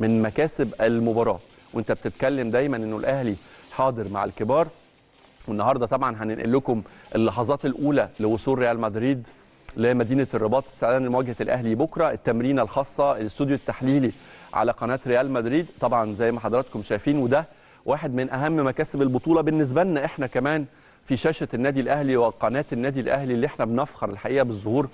من مكاسب المباراه وانت بتتكلم دايما انه الاهلي حاضر مع الكبار والنهارده طبعا هننقل لكم اللحظات الاولى لوصول ريال مدريد لمدينه الرباط استعدادا لمواجهه الاهلي بكره التمرينه الخاصه الاستوديو التحليلي على قناه ريال مدريد طبعا زي ما حضراتكم شايفين وده واحد من اهم مكاسب البطوله بالنسبه لنا احنا كمان في شاشه النادي الاهلي وقناه النادي الاهلي اللي احنا بنفخر الحقيقه بالظهور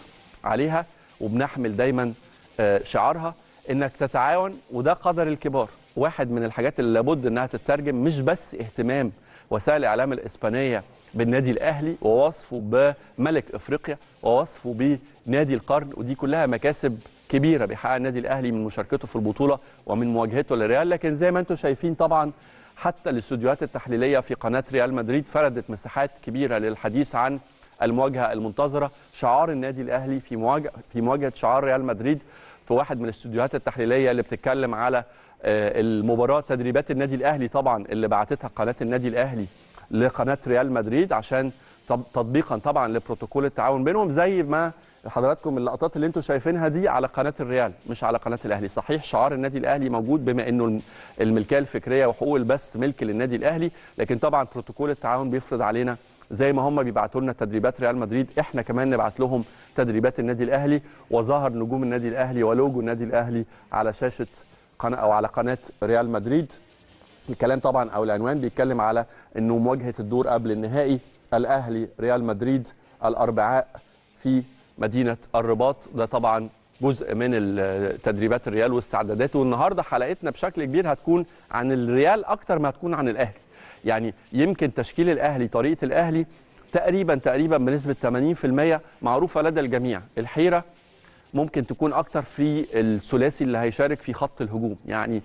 عليها وبنحمل دايما آه، شعارها انك تتعاون وده قدر الكبار واحد من الحاجات اللي لابد انها تترجم مش بس اهتمام وسائل الاعلام الاسبانيه بالنادي الاهلي ووصفه بملك افريقيا ووصفه بنادي القرن ودي كلها مكاسب كبيره بيحققها النادي الاهلي من مشاركته في البطوله ومن مواجهته للريال لكن زي ما انتم شايفين طبعا حتى الاستوديوهات التحليليه في قناه ريال مدريد فردت مساحات كبيره للحديث عن المواجهه المنتظره شعار النادي الاهلي في مواجهه في مواجهه شعار ريال مدريد في واحد من الاستوديوهات التحليليه اللي بتتكلم على آه، المباراه تدريبات النادي الاهلي طبعا اللي بعتتها قناه النادي الاهلي لقناه ريال مدريد عشان تطبيقا طبعا لبروتوكول التعاون بينهم زي ما حضراتكم اللقطات اللي انتم شايفينها دي على قناه الريال مش على قناه الاهلي صحيح شعار النادي الاهلي موجود بما انه الملكيه الفكريه وحقوق البث ملك للنادي الاهلي لكن طبعا بروتوكول التعاون بيفرض علينا زي ما هم بيبعتوا لنا تدريبات ريال مدريد احنا كمان نبعت لهم تدريبات النادي الاهلي وظهر نجوم النادي الاهلي ولوجو النادي الاهلي على شاشه قناه او على قناه ريال مدريد الكلام طبعا او العنوان بيتكلم على انه مواجهه الدور قبل النهائي الاهلي ريال مدريد الاربعاء في مدينه الرباط ده طبعا جزء من تدريبات الريال واستعداداته والنهارده حلقتنا بشكل كبير هتكون عن الريال اكتر ما هتكون عن الاهلي يعني يمكن تشكيل الاهلي طريقه الاهلي تقريبا تقريبا بنسبه 80% معروفه لدى الجميع الحيره ممكن تكون اكتر في الثلاثي اللي هيشارك في خط الهجوم يعني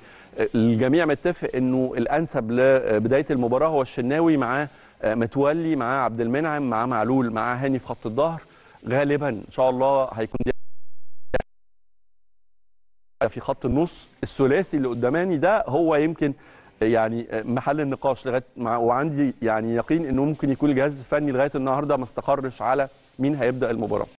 الجميع متفق انه الانسب لبدايه المباراه هو الشناوي معاه متولي معاه عبد المنعم معاه معلول معاه هاني في خط الظهر غالبا ان شاء الله هيكون دي في خط النص الثلاثي اللي قداماني ده هو يمكن يعني آه، محل النقاش لغايه وعندي يعني يقين انه ممكن يكون الجهاز الفني لغايه النهارده ما استقرش على مين هيبدا المباراه